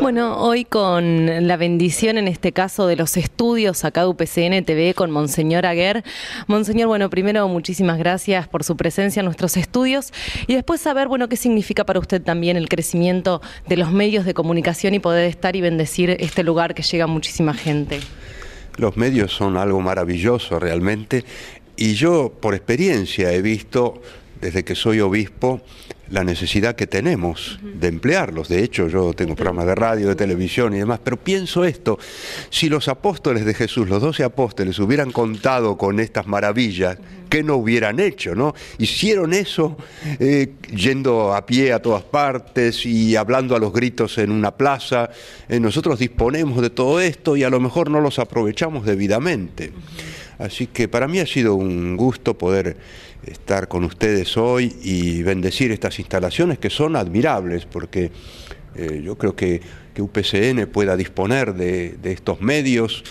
Bueno, hoy con la bendición en este caso de los estudios acá de UPCN TV con Monseñor Aguer. Monseñor, bueno, primero muchísimas gracias por su presencia en nuestros estudios y después saber, bueno, qué significa para usted también el crecimiento de los medios de comunicación y poder estar y bendecir este lugar que llega muchísima gente. Los medios son algo maravilloso realmente y yo por experiencia he visto desde que soy obispo la necesidad que tenemos de emplearlos. De hecho, yo tengo programas de radio, de televisión y demás, pero pienso esto, si los apóstoles de Jesús, los doce apóstoles, hubieran contado con estas maravillas, ¿qué no hubieran hecho? ¿no? Hicieron eso eh, yendo a pie a todas partes y hablando a los gritos en una plaza. Eh, nosotros disponemos de todo esto y a lo mejor no los aprovechamos debidamente. Así que para mí ha sido un gusto poder estar con ustedes hoy y bendecir estas instalaciones que son admirables, porque eh, yo creo que, que UPCN pueda disponer de, estos medios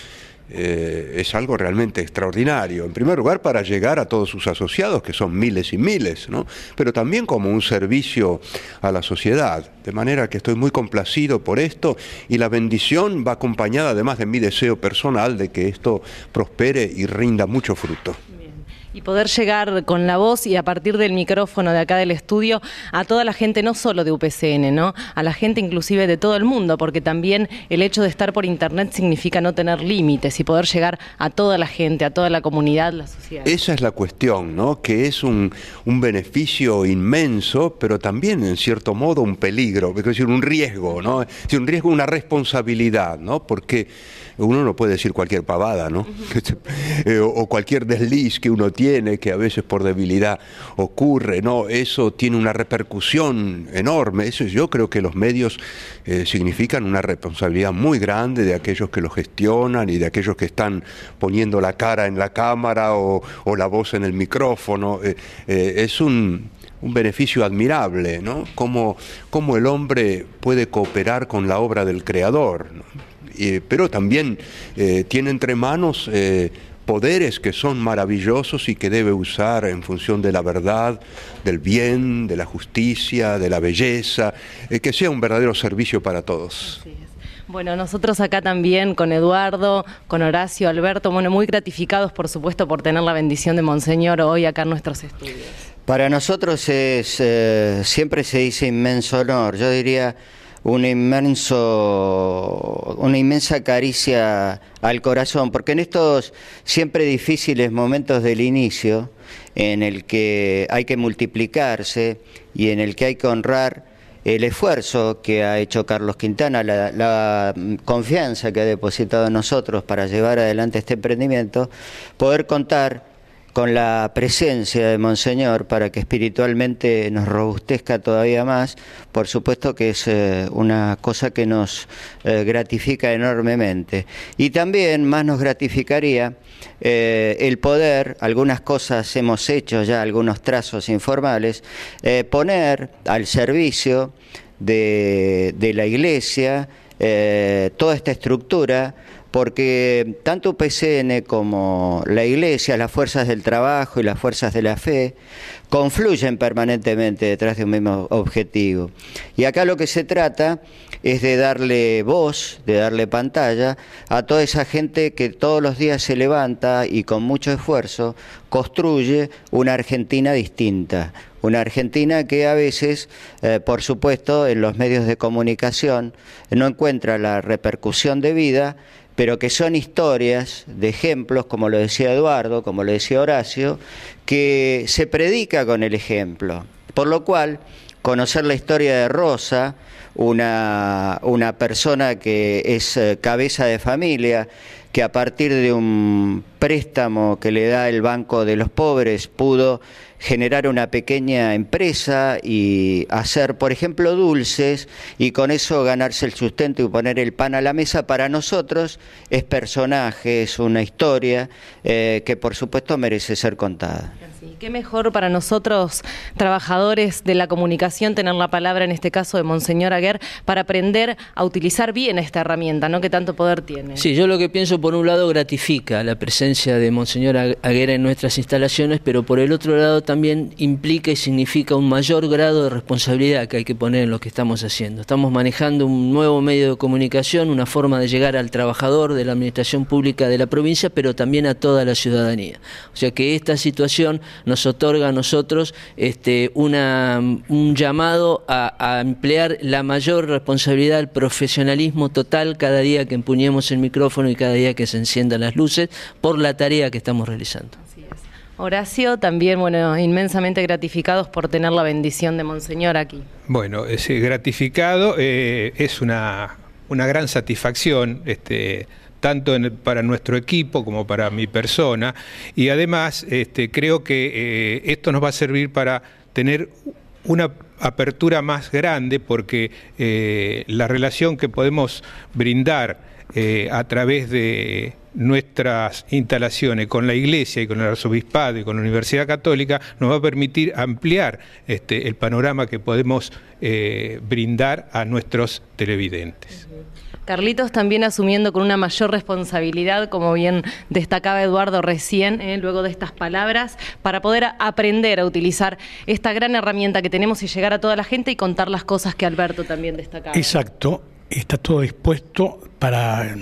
eh, es algo realmente extraordinario. En primer lugar, para llegar a todos sus asociados, que son miles y miles, ¿no? pero también como un servicio a la sociedad. De manera que estoy muy complacido por esto y la bendición va acompañada además de mi deseo personal de que esto prospere y rinda mucho fruto. Y poder llegar con la voz y a partir del micrófono de acá del estudio a toda la gente, no solo de UPCN, ¿no? A la gente inclusive de todo el mundo, porque también el hecho de estar por internet significa no tener límites y poder llegar a toda la gente, a toda la comunidad, la sociedad. Esa es la cuestión, ¿no? Que es un, beneficio inmenso, pero también en cierto modo un peligro, es decir, un riesgo, ¿no? Es un riesgo, una responsabilidad, ¿no? Porque uno no puede decir cualquier pavada, ¿no? Eh, o cualquier desliz que uno tiene que a veces por debilidad ocurre, ¿no? Eso tiene una repercusión enorme. Eso yo creo que los medios eh, significan una responsabilidad muy grande de aquellos que lo gestionan y de aquellos que están poniendo la cara en la cámara o, la voz en el micrófono. Eh, eh, es un beneficio admirable, ¿no? Cómo, el hombre puede cooperar con la obra del Creador. pero también tiene entre manos poderes que son maravillosos y que debe usar en función de la verdad, del bien, de la justicia, de la belleza, eh, que sea un verdadero servicio para todos. Bueno, nosotros acá también con Eduardo, con Horacio, Alberto, bueno, muy gratificados por supuesto por tener la bendición de Monseñor hoy acá en nuestros estudios. Para nosotros es, eh, siempre se dice inmenso honor, yo diría inmenso, una inmensa caricia al corazón, porque en estos siempre difíciles momentos del inicio, en el que hay que multiplicarse y en el que hay que honrar el esfuerzo que ha hecho Carlos Quintana, la, la confianza que ha depositado en nosotros para llevar adelante este emprendimiento, poder contar con la presencia de Monseñor para que espiritualmente nos robustezca todavía más, por supuesto que es eh, una cosa que nos eh, gratifica enormemente. Y también más nos gratificaría eh, el poder, algunas cosas hemos hecho ya, algunos trazos informales, poner al servicio de la iglesia, eh, toda esta estructura, porque tanto PCN como la Iglesia, las fuerzas del trabajo y las fuerzas de la fe, confluyen permanentemente detrás de un mismo objetivo. Y acá lo que se trata es de darle voz, de darle pantalla a toda esa gente que todos los días se levanta y con mucho esfuerzo construye una Argentina distinta, una Argentina que a veces, eh, por supuesto, en los medios de comunicación no encuentra la repercusión debida, pero que son historias de ejemplos, como lo decía Eduardo, como lo decía Horacio, que se predica con el ejemplo. Por lo cual, conocer la historia de Rosa, una, persona que es eh, cabeza de familia, que a partir de un préstamo que le da el Banco de los Pobres pudo generar una pequeña empresa y hacer, por ejemplo, dulces y con eso ganarse el sustento y poner el pan a la mesa para nosotros es personaje, es una historia eh, que por supuesto merece ser contada. Qué mejor para nosotros, trabajadores de la comunicación, tener la palabra, en este caso de Monseñor Aguer, para aprender a utilizar bien esta herramienta, ¿no? Que tanto poder tiene. Sí, yo lo que pienso, por un lado, gratifica la presencia de Monseñor Aguer en nuestras instalaciones, pero por el otro lado también implica y significa un mayor grado de responsabilidad que hay que poner en lo que estamos haciendo. Estamos manejando un nuevo medio de comunicación, una forma de llegar al trabajador de la administración pública de la provincia, pero también a toda la ciudadanía. O sea que esta situación nos otorga a nosotros este, una, un llamado a, emplear la mayor responsabilidad, el profesionalismo total cada día que empuñemos el micrófono y cada día que se enciendan las luces por la tarea que estamos realizando. Horacio, también, bueno, inmensamente gratificados por tener la bendición de Monseñor aquí. Bueno, es eh, gratificado, eh, es una, una, gran satisfacción este, tanto para nuestro equipo como para mi persona. Y además este, creo que eh, esto nos va a servir para tener una apertura más grande porque eh, la relación que podemos brindar eh, a través de nuestras instalaciones con la Iglesia y con el Arzobispado y con la Universidad Católica nos va a permitir ampliar este, el panorama que podemos eh, brindar a nuestros televidentes. Carlitos también asumiendo con una mayor responsabilidad, como bien destacaba Eduardo recién, eh, luego de estas palabras, para poder aprender a utilizar esta gran herramienta que tenemos y llegar a toda la gente y contar las cosas que Alberto también destacaba. Exacto, está todo dispuesto para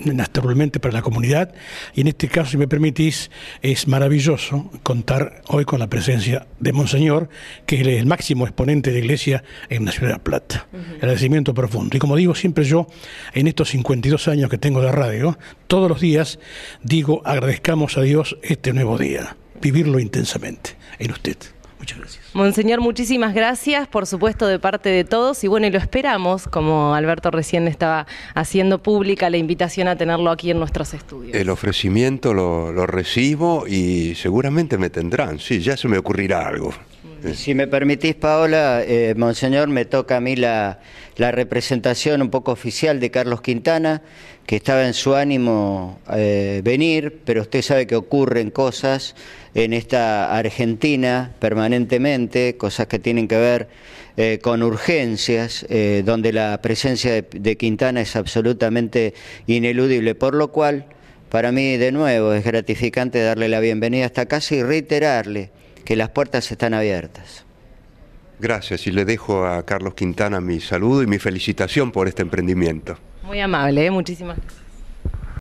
naturalmente para la comunidad y en este caso, si me permitís, es maravilloso contar hoy con la presencia de Monseñor, que es el máximo exponente de iglesia en la ciudad de La Plata. Agradecimiento profundo. Y como digo siempre yo, en estos 52 años que tengo de radio, todos los días digo agradezcamos a Dios este nuevo día, vivirlo intensamente en usted. Muchas gracias. Monseñor, muchísimas gracias, por supuesto, de parte de todos. Y bueno, lo esperamos, como Alberto recién estaba haciendo pública la invitación a tenerlo aquí en nuestros estudios. El ofrecimiento lo, recibo y seguramente me tendrán. Sí, ya se me ocurrirá algo. Si me permitís, Paola, eh, Monseñor, me toca a mí la la representación un poco oficial de Carlos Quintana, que estaba en su ánimo eh, venir, pero usted sabe que ocurren cosas en esta Argentina permanentemente, cosas que tienen que ver eh, con urgencias, eh, donde la presencia de, Quintana es absolutamente ineludible, por lo cual... Para mí, de nuevo, es gratificante darle la bienvenida hasta casa y reiterarle que las puertas están abiertas. Gracias y le dejo a Carlos Quintana mi saludo y mi felicitación por este emprendimiento. Muy amable, ¿eh? muchísimas gracias.